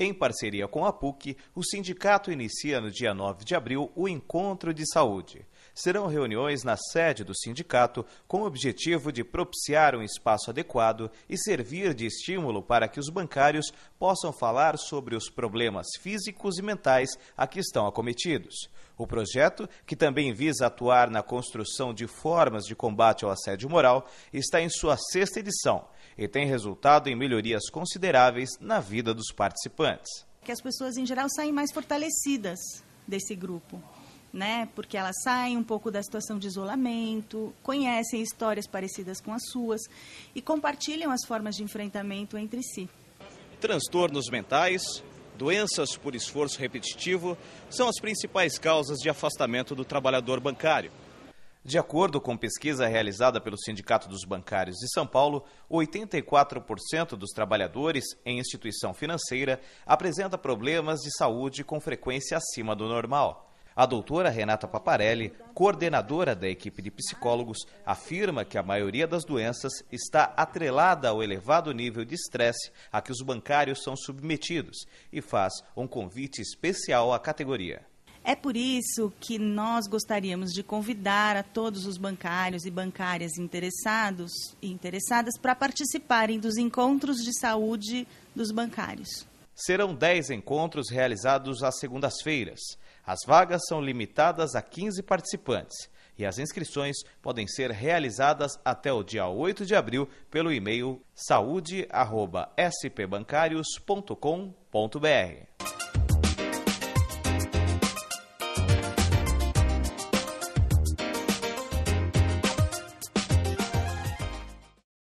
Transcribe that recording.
Em parceria com a PUC, o sindicato inicia no dia 9 de abril o Encontro de Saúde. Serão reuniões na sede do sindicato com o objetivo de propiciar um espaço adequado e servir de estímulo para que os bancários possam falar sobre os problemas físicos e mentais a que estão acometidos. O projeto, que também visa atuar na construção de formas de combate ao assédio moral, está em sua sexta edição e tem resultado em melhorias consideráveis na vida dos participantes participantes. Que as pessoas em geral saem mais fortalecidas desse grupo. Né? Porque elas saem um pouco da situação de isolamento, conhecem histórias parecidas com as suas e compartilham as formas de enfrentamento entre si. Transtornos mentais, doenças por esforço repetitivo são as principais causas de afastamento do trabalhador bancário. De acordo com pesquisa realizada pelo Sindicato dos Bancários de São Paulo, 84% dos trabalhadores em instituição financeira apresenta problemas de saúde com frequência acima do normal. A doutora Renata Paparelli, coordenadora da equipe de psicólogos, afirma que a maioria das doenças está atrelada ao elevado nível de estresse a que os bancários são submetidos e faz um convite especial à categoria. É por isso que nós gostaríamos de convidar a todos os bancários e bancárias interessados e interessadas para participarem dos encontros de saúde dos bancários. Serão 10 encontros realizados às segundas-feiras. As vagas são limitadas a 15 participantes e as inscrições podem ser realizadas até o dia 8 de abril pelo e-mail saúde@spbancarios.com.br.